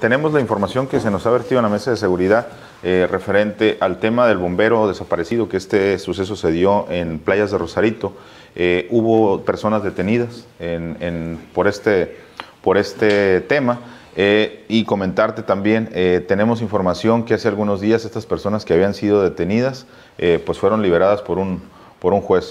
Tenemos la información que se nos ha vertido en la mesa de seguridad eh, referente al tema del bombero desaparecido, que este suceso se dio en playas de Rosarito. Eh, hubo personas detenidas en, en, por, este, por este tema. Eh, y comentarte también, tenemos información que hace algunos días estas personas que habían sido detenidas, pues fueron liberadas por un, por un juez.